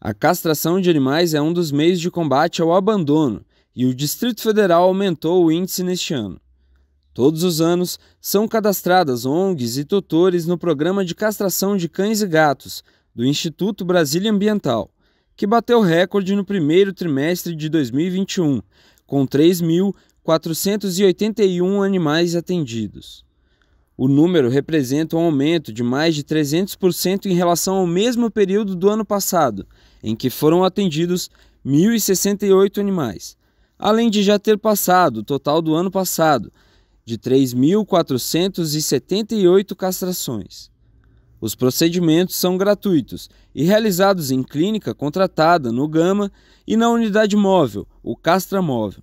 A castração de animais é um dos meios de combate ao abandono e o Distrito Federal aumentou o índice neste ano. Todos os anos, são cadastradas ONGs e tutores no programa de castração de cães e gatos do Instituto Brasília Ambiental, que bateu recorde no primeiro trimestre de 2021, com 3.481 animais atendidos. O número representa um aumento de mais de 300% em relação ao mesmo período do ano passado, em que foram atendidos 1.068 animais, além de já ter passado o total do ano passado, de 3.478 castrações. Os procedimentos são gratuitos e realizados em clínica contratada no Gama e na unidade móvel, o Castra Móvel.